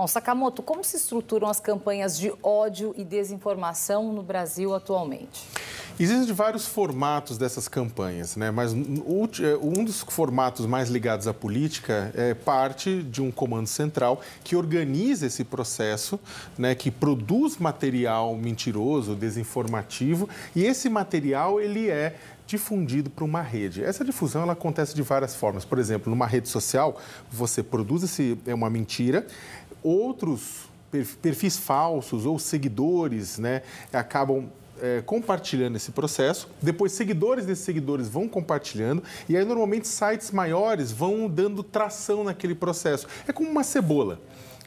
Bom, Sakamoto, como se estruturam as campanhas de ódio e desinformação no Brasil atualmente? Existem vários formatos dessas campanhas, né? mas eh, um dos formatos mais ligados à política é parte de um comando central que organiza esse processo, né? que produz material mentiroso, desinformativo, e esse material ele é difundido para uma rede. Essa difusão ela acontece de várias formas. Por exemplo, numa rede social, você produz esse, é uma mentira, outros perfis falsos ou seguidores né, acabam é, compartilhando esse processo. Depois, seguidores desses seguidores vão compartilhando. E aí, normalmente, sites maiores vão dando tração naquele processo. É como uma cebola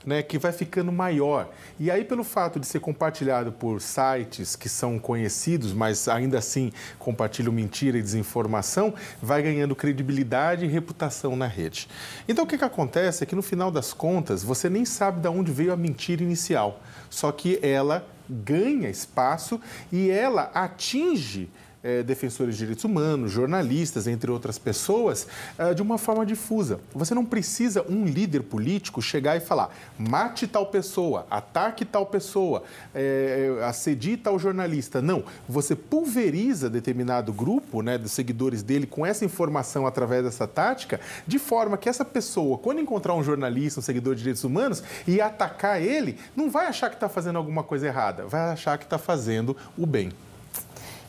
né, que vai ficando maior. E aí, pelo fato de ser compartilhado por sites que são conhecidos, mas ainda assim compartilham mentira e desinformação, vai ganhando credibilidade e reputação na rede. Então, o que, que acontece é que, no final das contas, você nem sabe de onde veio a mentira inicial, só que ela ganha espaço e ela atinge é, defensores de direitos humanos, jornalistas, entre outras pessoas, é, de uma forma difusa. Você não precisa um líder político chegar e falar mate tal pessoa, ataque tal pessoa, é, é assedie tal jornalista. Não, você pulveriza determinado grupo né, dos seguidores dele com essa informação através dessa tática, de forma que essa pessoa, quando encontrar um jornalista, um seguidor de direitos humanos, e atacar ele, não vai achar que está fazendo alguma coisa errada, vai achar que está fazendo o bem.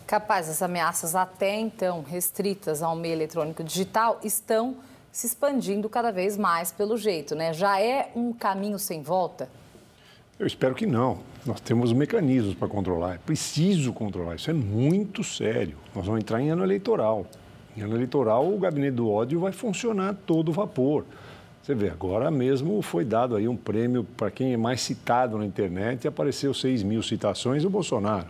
Capaz, as ameaças até então restritas ao meio eletrônico digital estão se expandindo cada vez mais pelo jeito, né? Já é um caminho sem volta? Eu espero que não. Nós temos mecanismos para controlar. É preciso controlar. Isso é muito sério. Nós vamos entrar em ano eleitoral. Em ano eleitoral, o gabinete do ódio vai funcionar a todo vapor. Você vê, agora mesmo foi dado aí um prêmio para quem é mais citado na internet e apareceu 6 mil citações o Bolsonaro.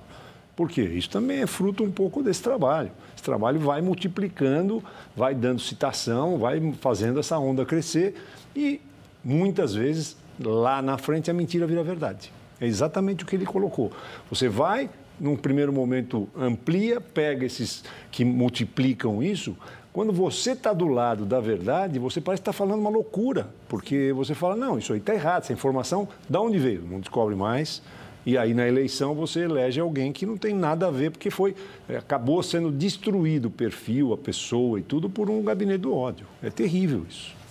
Por quê? Isso também é fruto um pouco desse trabalho. Esse trabalho vai multiplicando, vai dando citação, vai fazendo essa onda crescer e muitas vezes lá na frente a mentira vira verdade. É exatamente o que ele colocou. Você vai, num primeiro momento, amplia, pega esses que multiplicam isso, quando você está do lado da verdade, você parece estar tá falando uma loucura, porque você fala, não, isso aí está errado, essa informação, da onde veio? Não descobre mais, e aí na eleição você elege alguém que não tem nada a ver, porque foi é, acabou sendo destruído o perfil, a pessoa e tudo por um gabinete do ódio. É terrível isso.